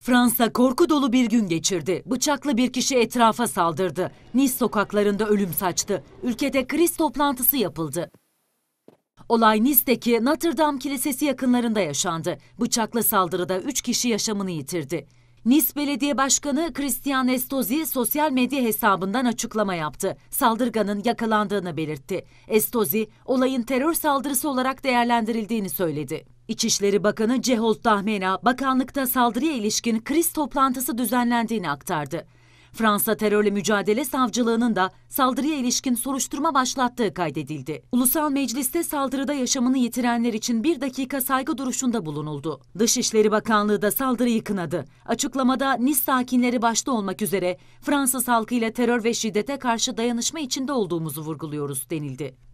Fransa korku dolu bir gün geçirdi. Bıçaklı bir kişi etrafa saldırdı. Nice sokaklarında ölüm saçtı. Ülkede kriz toplantısı yapıldı. Olay Nice'deki Notre Dame Kilisesi yakınlarında yaşandı. Bıçaklı saldırıda 3 kişi yaşamını yitirdi. Nice Belediye Başkanı Christian Estozi sosyal medya hesabından açıklama yaptı. Saldırganın yakalandığını belirtti. Estozi, olayın terör saldırısı olarak değerlendirildiğini söyledi. İçişleri Bakanı Cehold Dahmena, bakanlıkta saldırıya ilişkin kriz toplantısı düzenlendiğini aktardı. Fransa Terörle Mücadele Savcılığı'nın da saldırıya ilişkin soruşturma başlattığı kaydedildi. Ulusal Meclis'te saldırıda yaşamını yitirenler için bir dakika saygı duruşunda bulunuldu. Dışişleri Bakanlığı da saldırıyı kınadı. Açıklamada Nis sakinleri başta olmak üzere Fransız halkıyla terör ve şiddete karşı dayanışma içinde olduğumuzu vurguluyoruz denildi.